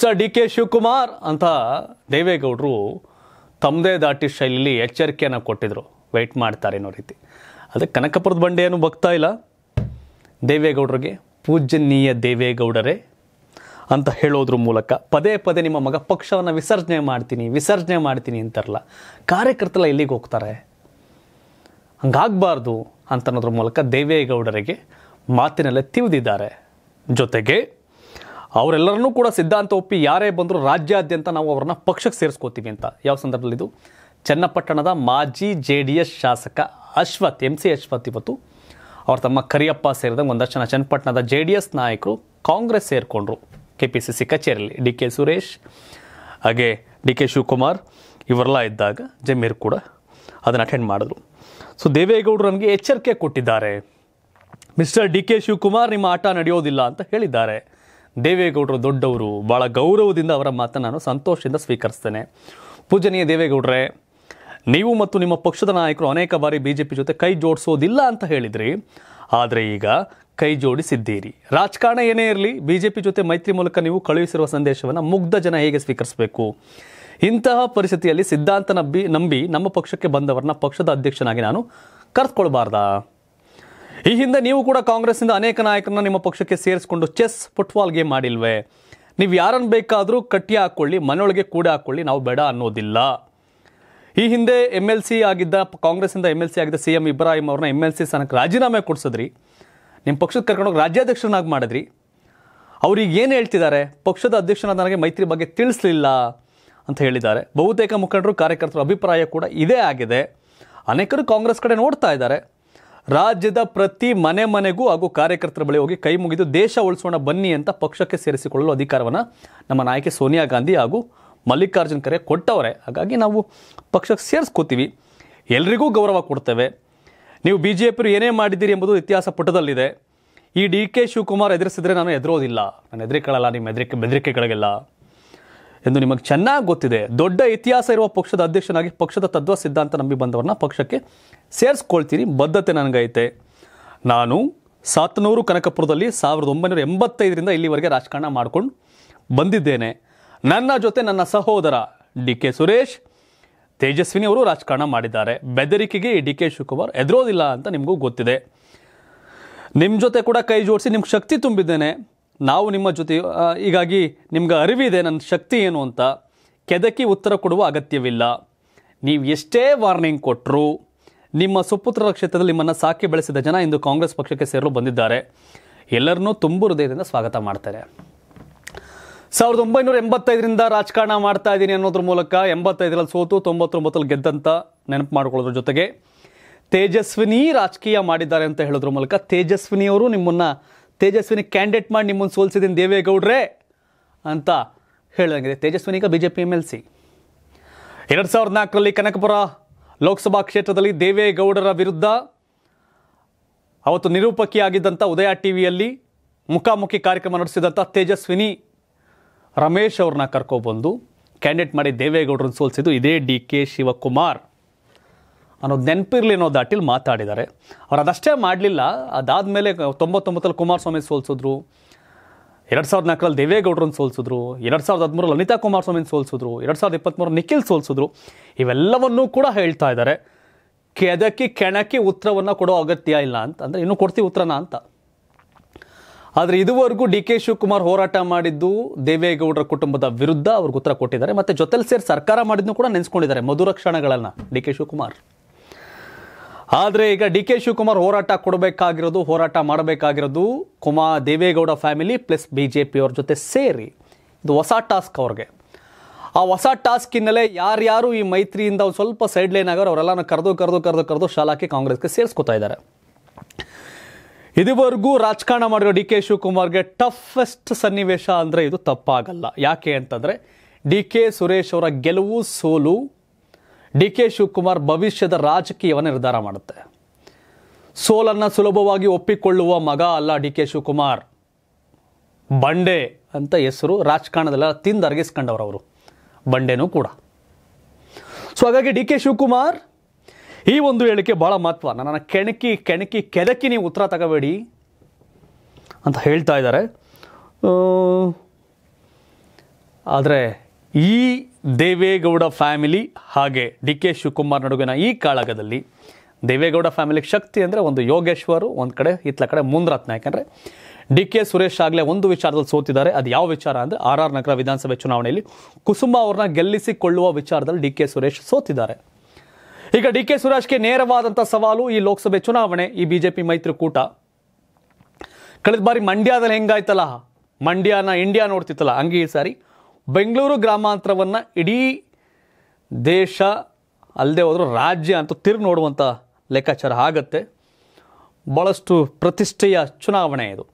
sir D K Shivakumar ಅಂತ ದೇವೇಗೌಡರು ತಮ್ಮದೇ ದಾಟಿ ಶೈಲಿಯಲ್ಲಿ ಎಚ್ಚರಿಕೆಯನ್ನು ಕೊಟ್ಟಿದ್ರು ವೆಯ್ಟ್ ಮಾಡ್ತಾರೆ ಅನ್ನೋ ರೀತಿ ಅದಕ್ಕೆ ಕನಕಪುರದ ಬಂಡೆ ಏನು ಬಗ್ತಾ ಇಲ್ಲ ದೇವೇಗೌಡರಿಗೆ ಪೂಜ್ಯನೀಯ ದೇವೇಗೌಡರೇ ಅಂತ ಹೇಳೋದ್ರ ಮೂಲಕ ಪದೇ ಪದೇ ನಿಮ್ಮ ಮಗ ಪಕ್ಷವನ್ನು ವಿಸರ್ಜನೆ ಮಾಡ್ತೀನಿ ವಿಸರ್ಜನೆ ಮಾಡ್ತೀನಿ ಅಂತಾರಲ್ಲ ಕಾರ್ಯಕರ್ತರೆಲ್ಲ ಎಲ್ಲಿಗೆ ಹೋಗ್ತಾರೆ ಹಂಗಾಗಬಾರ್ದು ಅಂತನ್ನೋದ್ರ ಮೂಲಕ ದೇವೇಗೌಡರಿಗೆ ಮಾತಿನಲ್ಲೇ ತಿವಿದಿದ್ದಾರೆ ಜೊತೆಗೆ ಅವರೆಲ್ಲರನ್ನೂ ಕೂಡ ಸಿದ್ಧಾಂತ ಒಪ್ಪಿ ಯಾರೇ ಬಂದರೂ ರಾಜ್ಯಾದ್ಯಂತ ನಾವು ಅವ್ರನ್ನ ಪಕ್ಷಕ್ಕೆ ಸೇರಿಸ್ಕೋತೀವಿ ಅಂತ ಯಾವ ಸಂದರ್ಭದಲ್ಲಿ ಇದು ಚನ್ನಪಟ್ಟಣದ ಮಾಜಿ ಜೆ ಡಿ ಎಸ್ ಶಾಸಕ ಅಶ್ವಥ್ ಎಂ ಸಿ ಅಶ್ವಥ್ ಇವತ್ತು ಅವ್ರು ತಮ್ಮ ಕರಿಯಪ್ಪ ಸೇರಿದಂಗೆ ಒಂದಷ್ಟು ಜನ ಚನ್ನಪಟ್ಟಣದ ಜೆ ಡಿ ಎಸ್ ನಾಯಕರು ಕಾಂಗ್ರೆಸ್ ಸೇರಿಕೊಂಡ್ರು ಕೆ ಪಿ ಸಿ ಸಿ ಕಚೇರಿಯಲ್ಲಿ ಡಿ ಕೆ ಸುರೇಶ್ ಹಾಗೆ ಡಿ ಕೆ ಶಿವಕುಮಾರ್ ಇವರೆಲ್ಲ ಇದ್ದಾಗ ಜಮೀರ್ ಕೂಡ ಅದನ್ನು ಅಟೆಂಡ್ ಮಾಡಿದ್ರು ಸೊ ದೇವೇಗೌಡರು ನನಗೆ ಎಚ್ಚರಿಕೆ ಕೊಟ್ಟಿದ್ದಾರೆ ಮಿಸ್ಟರ್ ಡಿ ಕೆ ಶಿವಕುಮಾರ್ ನಿಮ್ಮ ಆಟ ನಡೆಯೋದಿಲ್ಲ ಅಂತ ಹೇಳಿದ್ದಾರೆ ದೇವೇಗೌಡರು ದೊಡ್ಡವರು ಭಾಳ ಗೌರವದಿಂದ ಅವರ ಮಾತನ್ನು ನಾನು ಸಂತೋಷದಿಂದ ಸ್ವೀಕರಿಸ್ತೇನೆ ಪೂಜನೀಯ ದೇವೇಗೌಡರೇ ನೀವು ಮತ್ತು ನಿಮ್ಮ ಪಕ್ಷದ ನಾಯಕರು ಅನೇಕ ಬಾರಿ ಬಿ ಜೆ ಪಿ ಜೊತೆ ಕೈ ಜೋಡಿಸೋದಿಲ್ಲ ಅಂತ ಹೇಳಿದ್ರಿ ಆದರೆ ಈಗ ಕೈ ಜೋಡಿಸಿದ್ದೀರಿ ರಾಜಕಾರಣ ಏನೇ ಇರಲಿ ಬಿ ಜೆ ಪಿ ಜೊತೆ ಮೈತ್ರಿ ಮೂಲಕ ನೀವು ಕಳುಹಿಸಿರುವ ಸಂದೇಶವನ್ನು ಮುಗ್ಧ ಜನ ಹೇಗೆ ಸ್ವೀಕರಿಸಬೇಕು ಇಂತಹ ಪರಿಸ್ಥಿತಿಯಲ್ಲಿ ಸಿದ್ಧಾಂತ ನಂಬಿ ನಂಬಿ ನಮ್ಮ ಪಕ್ಷಕ್ಕೆ ಬಂದವರನ್ನ ಪಕ್ಷದ ಅಧ್ಯಕ್ಷನಾಗಿ ನಾನು ಕರೆದುಕೊಳ್ಬಾರ್ದಾ ಈ ಹಿಂದೆ ನೀವು ಕೂಡ ಕಾಂಗ್ರೆಸ್ನಿಂದ ಅನೇಕ ನಾಯಕರನ್ನ ನಿಮ್ಮ ಪಕ್ಷಕ್ಕೆ ಸೇರಿಸಿಕೊಂಡು ಚೆಸ್ ಫುಟ್ಬಾಲ್ ಗೇಮ್ ಮಾಡಿಲ್ವೇ ನೀವು ಯಾರನ್ನು ಬೇಕಾದರೂ ಕಟ್ಟಿ ಹಾಕ್ಕೊಳ್ಳಿ ಮನೆಯೊಳಗೆ ಕೂಡ ಹಾಕ್ಕೊಳ್ಳಿ ನಾವು ಬೇಡ ಅನ್ನೋದಿಲ್ಲ ಈ ಹಿಂದೆ ಎಮ್ ಎಲ್ ಸಿ ಆಗಿದ್ದ ಕಾಂಗ್ರೆಸ್ಸಿಂದ ಎಮ್ ಎಲ್ ಸಿ ಆಗಿದ್ದ ಸಿ ಎಂ ಇಬ್ರಾಹಿಂ ಅವ್ರನ್ನ ಎಮ್ ಎಲ್ ಸಿ ಸ್ಥಾನಕ್ಕೆ ರಾಜೀನಾಮೆ ಕೊಡಿಸಿದ್ರಿ ನಿಮ್ಮ ಪಕ್ಷದ ಕರ್ಕೊಂಡೋಗಿ ರಾಜ್ಯಾಧ್ಯಕ್ಷರನ್ನಾಗಿ ಮಾಡಿದ್ರಿ ಅವ್ರಿಗೆ ಏನು ಹೇಳ್ತಿದ್ದಾರೆ ಪಕ್ಷದ ಅಧ್ಯಕ್ಷನ ನನಗೆ ಮೈತ್ರಿ ಬಗ್ಗೆ ತಿಳಿಸ್ಲಿಲ್ಲ ಅಂತ ಹೇಳಿದ್ದಾರೆ ಬಹುತೇಕ ಮುಖಂಡರು ಕಾರ್ಯಕರ್ತರ ಅಭಿಪ್ರಾಯ ಕೂಡ ಇದೇ ಆಗಿದೆ ಅನೇಕರು ಕಾಂಗ್ರೆಸ್ ಕಡೆ ನೋಡ್ತಾ ಇದ್ದಾರೆ ರಾಜ್ಯದ ಪ್ರತಿ ಮನೆ ಮನೆಗೂ ಹಾಗೂ ಕಾರ್ಯಕರ್ತರ ಬಳಿ ಹೋಗಿ ಕೈ ಮುಗಿದು ದೇಶ ಉಳಿಸೋಣ ಬನ್ನಿ ಅಂತ ಪಕ್ಷಕ್ಕೆ ಸೇರಿಸಿಕೊಳ್ಳಲು ಅಧಿಕಾರವನ್ನು ನಮ್ಮ ನಾಯಕಿ ಸೋನಿಯಾ ಗಾಂಧಿ ಹಾಗೂ ಮಲ್ಲಿಕಾರ್ಜುನ್ ಖರ್ಗೆ ಕೊಟ್ಟವರೇ ಹಾಗಾಗಿ ನಾವು ಪಕ್ಷಕ್ಕೆ ಸೇರಿಸ್ಕೋತೀವಿ ಎಲ್ರಿಗೂ ಗೌರವ ಕೊಡ್ತೇವೆ ನೀವು ಬಿ ಜೆ ಪಿಯರು ಏನೇ ಮಾಡಿದ್ದೀರಿ ಎಂಬುದು ಇತಿಹಾಸ ಪುಟದಲ್ಲಿದೆ ಈ ಡಿ ಕೆ ಶಿವಕುಮಾರ್ ಎದುರಿಸಿದ್ರೆ ನಾನು ಎದುರೋದಿಲ್ಲ ನಾನು ಎದುರಿಕೊಳ್ಳಲ್ಲ ನಿಮ್ಮ ಹೆದರಿಕೆ ಬೆದರಿಕೆಗಳಿಗೆಲ್ಲ ಎಂದು ನಿಮಗೆ ಚೆನ್ನಾಗಿ ಗೊತ್ತಿದೆ ದೊಡ್ಡ ಇತಿಹಾಸ ಇರುವ ಪಕ್ಷದ ಅಧ್ಯಕ್ಷನಾಗಿ ಪಕ್ಷದ ತತ್ವ ಸಿದ್ಧಾಂತ ನಂಬಿ ಬಂದವರನ್ನ ಪಕ್ಷಕ್ಕೆ ಸೇರಿಸ್ಕೊಳ್ತೀನಿ ಬದ್ಧತೆ ನನಗೈತೆ ನಾನು ಸಾತನೂರು ಕನಕಪುರದಲ್ಲಿ ಸಾವಿರದ ಒಂಬೈನೂರ ಎಂಬತ್ತೈದರಿಂದ ಇಲ್ಲಿವರೆಗೆ ರಾಜಕಾರಣ ಮಾಡಿಕೊಂಡು ಬಂದಿದ್ದೇನೆ ನನ್ನ ಜೊತೆ ನನ್ನ ಸಹೋದರ ಡಿ ಕೆ ಸುರೇಶ್ ತೇಜಸ್ವಿನಿ ಅವರು ರಾಜಕಾರಣ ಮಾಡಿದ್ದಾರೆ ಬೆದರಿಕೆಗೆ ಡಿ ಕೆ ಶಿವಕುಮಾರ್ ಎದುರೋದಿಲ್ಲ ಅಂತ ನಿಮಗೂ ಗೊತ್ತಿದೆ ನಿಮ್ಮ ಜೊತೆ ಕೂಡ ಕೈ ಜೋಡಿಸಿ ನಿಮ್ಗೆ ಶಕ್ತಿ ತುಂಬಿದ್ದೇನೆ ನಾವು ನಿಮ್ಮ ಜೊತೆ ಹೀಗಾಗಿ ನಿಮ್ಗೆ ಅರಿವಿದೆ ನನ್ನ ಶಕ್ತಿ ಏನು ಅಂತ ಕೆದಕಿ ಉತ್ತರ ಕೊಡುವ ಅಗತ್ಯವಿಲ್ಲ ನೀವು ಎಷ್ಟೇ ವಾರ್ನಿಂಗ್ ಕೊಟ್ಟರು ನಿಮ್ಮ ಸುಪುತ್ರರ ಕ್ಷೇತ್ರದಲ್ಲಿ ನಿಮ್ಮನ್ನು ಸಾಕಿ ಬೆಳೆಸಿದ ಜನ ಇಂದು ಕಾಂಗ್ರೆಸ್ ಪಕ್ಷಕ್ಕೆ ಸೇರಲು ಬಂದಿದ್ದಾರೆ ಎಲ್ಲರನ್ನೂ ತುಂಬು ಹೃದಯದಿಂದ ಸ್ವಾಗತ ಮಾಡ್ತಾರೆ ಸಾವಿರದ ಒಂಬೈನೂರ ಎಂಬತ್ತೈದರಿಂದ ರಾಜಕಾರಣ ಮಾಡ್ತಾ ಇದ್ದೀನಿ ಅನ್ನೋದ್ರ ಮೂಲಕ ಎಂಬತ್ತೈದರಲ್ಲಿ ಸೋತು ತೊಂಬತ್ತೊಂಬತ್ತಲ್ಲಿ ಗೆದ್ದಂತ ನೆನಪು ಮಾಡಿಕೊಳ್ಳೋದ್ರ ಜೊತೆಗೆ ತೇಜಸ್ವಿನಿ ರಾಜಕೀಯ ಮಾಡಿದ್ದಾರೆ ಅಂತ ಹೇಳೋದ್ರ ಮೂಲಕ ತೇಜಸ್ವಿನಿಯವರು ನಿಮ್ಮನ್ನು ತೇಜಸ್ವಿನಿ ಕ್ಯಾಂಡಿಡೇಟ್ ಮಾಡಿ ನಿಮ್ಮನ್ನು ಸೋಲಿಸಿದ್ದೀನಿ ದೇವೇಗೌಡ್ರೆ ಅಂತ ತೇಜಸ್ವಿನಿ ತೇಜಸ್ವಿನಿಗ B J P M L C ಎರಡು ಸಾವಿರದ ನಾಲ್ಕರಲ್ಲಿ ಕನಕಪುರ ಲೋಕಸಭಾ ಕ್ಷೇತ್ರದಲ್ಲಿ ದೇವೇಗೌಡರ ವಿರುದ್ಧ ಅವತ್ತು ನಿರೂಪಕಿಯಾಗಿದ್ದಂಥ ಉದಯ ಟಿ ವಿಯಲ್ಲಿ ಮುಖಾಮುಖಿ ಕಾರ್ಯಕ್ರಮ ನಡೆಸಿದಂಥ ತೇಜಸ್ವಿನಿ ರಮೇಶ್ ಅವ್ರನ್ನ ಕರ್ಕೊಬಂದು ಕ್ಯಾಂಡಿಡೇಟ್ ಮಾಡಿ ದೇವೇಗೌಡರನ್ನು ಸೋಲಿಸಿದ್ದು ಇದೇ ಡಿ ಕೆ ಶಿವಕುಮಾರ್ ಅನ್ನೋದು ನೆನಪಿರಲಿ ಅನ್ನೋ ದಾಟಿಲಿ ಮಾತಾಡಿದ್ದಾರೆ ಅವ್ರು ಅದಷ್ಟೇ ಮಾಡಲಿಲ್ಲ ಅದಾದಮೇಲೆ ತೊಂಬತ್ತೊಂಬತ್ತಲ್ಲಿ ಕುಮಾರಸ್ವಾಮಿ ಸೋಲ್ಸಿದ್ರು ಎರಡು ಸಾವಿರದ ನಾಲ್ಕರಲ್ಲಿ ದೇವೇಗೌಡರನ್ನು ಸೋಲಿಸಿದ್ರು ಎರಡು ಸಾವಿರದ ಹದಿಮೂರಲ್ಲಿ ಅನಿತಾ ಕುಮಾರಸ್ವಾಮಿ ಸೋಲ್ಸಿದ್ರು ಎರಡು ಸಾವಿರದ ಇಪ್ಪತ್ತ್ಮೂರು ನಿಖಿಲ್ ಸೋಲಿಸಿದ್ರು ಇವೆಲ್ಲವನ್ನೂ ಕೂಡ ಹೇಳ್ತಾ ಇದ್ದಾರೆ ಕೆದಕಿ ಕೆಣಕಿ ಉತ್ತರವನ್ನು ಕೊಡೋ ಅಗತ್ಯ ಇಲ್ಲ ಅಂತ ಅಂದರೆ ಇನ್ನೂ ಕೊಡ್ತೀವಿ ಉತ್ತರನ ಅಂತ ಆದರೆ ಇದುವರೆಗೂ ಡಿ ಕೆ ಶಿವಕುಮಾರ್ ಹೋರಾಟ ಮಾಡಿದ್ದು ದೇವೇಗೌಡರ ಕುಟುಂಬದ ವಿರುದ್ಧ ಅವ್ರಿಗೆ ಉತ್ತರ ಕೊಟ್ಟಿದ್ದಾರೆ ಮತ್ತು ಜೊತೆಲಿ ಸೇರಿ ಸರ್ಕಾರ ಮಾಡಿದ್ನು ಕೂಡ ನೆನೆಸ್ಕೊಂಡಿದ್ದಾರೆ ಮಧುರ ಕ್ಷಣಗಳನ್ನು ಡಿ ಕೆ ಶಿವಕುಮಾರ್ ಆದರೆ ಈಗ ಡಿ ಕೆ ಶಿವಕುಮಾರ್ ಹೋರಾಟ ಕೊಡಬೇಕಾಗಿರೋದು ಹೋರಾಟ ಮಾಡಬೇಕಾಗಿರೋದು Kumar Deve Gowda family plus B J ಪಿಯವ್ರ ಜೊತೆ ಸೇರಿ ಇದು ಹೊಸ ಟಾಸ್ಕ್ ಅವ್ರಿಗೆ ಆ ಹೊಸ ಟಾಸ್ಕ್ ಹಿನ್ನೆಲೆ ಯಾರ್ಯಾರು ಈ ಮೈತ್ರಿಯಿಂದ ಅವ್ರು ಸ್ವಲ್ಪ ಸೈಡ್ ಲೈನ್ ಆಗೋರು ಅವರೆಲ್ಲನೂ ಕರೆದು ಕರೆದು ಕರೆದು ಕರೆದು ಶಾಲಾಕಿ ಕಾಂಗ್ರೆಸ್ಗೆ ಸೇರಿಸ್ಕೊತಾ ಇದ್ದಾರೆ ಇದುವರೆಗೂ ರಾಜಕಾರಣ ಮಾಡಿರೋ ಡಿ ಕೆ ಶಿವಕುಮಾರ್ಗೆ ಟಫೆಸ್ಟ್ ಸನ್ನಿವೇಶ ಅಂದರೆ ಇದು ತಪ್ಪಾಗಲ್ಲ ಯಾಕೆ ಅಂತಂದರೆ ಡಿ ಕೆ ಸುರೇಶ್ ಅವರ ಗೆಲುವು ಸೋಲು ಡಿ ಕೆ ಶಿವಕುಮಾರ್ ಭವಿಷ್ಯದ ರಾಜಕೀಯವನ್ನು ನಿರ್ಧಾರ ಮಾಡುತ್ತೆ ಸೋಲನ್ನು ಸುಲಭವಾಗಿ ಒಪ್ಪಿಕೊಳ್ಳುವ ಮಗ ಅಲ್ಲ ಡಿ ಕೆ ಶಿವಕುಮಾರ್ ಬಂಡೆ ಅಂತ ಹೆಸರು ರಾಜಕಾರಣದಲ್ಲ ತಿಂದು ಅರಗಿಸ್ಕೊಂಡವರು ಅವರು ಬಂಡೆನೂ ಕೂಡ ಸೊ ಹಾಗಾಗಿ ಡಿ ಕೆ ಶಿವಕುಮಾರ್ ಈ ಒಂದು ಹೇಳಿಕೆ ಭಾಳ ಮಹತ್ವ ನನ್ನ ಕೆಣಕಿ ಕೆಣಕಿ ಕೆದಕಿ ನೀವು ಉತ್ತರ ತಗೋಬೇಡಿ ಅಂತ ಹೇಳ್ತಾ ಇದ್ದಾರೆ ಆದರೆ ಈ ದೇವೇಗೌಡ ಫ್ಯಾಮಿಲಿ ಹಾಗೆ ಡಿ ಕೆ ಶಿವಕುಮಾರ್ ನಡುವಿನ ಈ ಕಾಳಗದಲ್ಲಿ ದೇವೇಗೌಡ ಫ್ಯಾಮಿಲಿಗೆ ಶಕ್ತಿ ಅಂದರೆ ಒಂದು ಯೋಗೇಶ್ವರು ಒಂದು ಕಡೆ ಇತ್ಲ ಕಡೆ ಮುಂದ್ರತ್ನ ಯಾಕಂದರೆ ಡಿ ಕೆ ಸುರೇಶ್ ಆಗಲೇ ಒಂದು ವಿಚಾರದಲ್ಲಿ ಸೋತಿದ್ದಾರೆ ಅದು ಯಾವ ವಿಚಾರ ಅಂದರೆ ಆರ್ ಆರ್ ನಗರ ವಿಧಾನಸಭೆ ಚುನಾವಣೆಯಲ್ಲಿ ಕುಸುಮ ಅವ್ರನ್ನ ಗೆಲ್ಲಿಸಿಕೊಳ್ಳುವ ವಿಚಾರದಲ್ಲಿ ಡಿ ಕೆ ಸುರೇಶ್ ಸೋತಿದ್ದಾರೆ ಈಗ ಡಿ ಕೆ ಸುರೇಶ್ಗೆ ನೇರವಾದಂಥ ಸವಾಲು ಈ ಲೋಕಸಭೆ ಚುನಾವಣೆ ಈ ಬಿ ಜೆ ಪಿ ಮೈತ್ರಿಕೂಟ ಕಳೆದ ಬಾರಿ ಮಂಡ್ಯದಲ್ಲಿ ಹೆಂಗಾಯ್ತಲ್ಲ ಮಂಡ್ಯನ ಇಂಡಿಯಾ ನೋಡ್ತಿತ್ತಲ್ಲ ಹಂಗೆ ಈ ಸಾರಿ ಬೆಂಗಳೂರು ಗ್ರಾಮಾಂತರವನ್ನು ಇಡೀ ದೇಶ ಅಲ್ಲದೆ ಹೋದರೂ ರಾಜ್ಯ ಅಂತ ತಿರುಗಿ ನೋಡುವಂಥ ಲೆಕ್ಕಾಚಾರ ಆಗತ್ತೆ ಭಾಳಷ್ಟು ಪ್ರತಿಷ್ಠೆಯ ಚುನಾವಣೆ ಇದು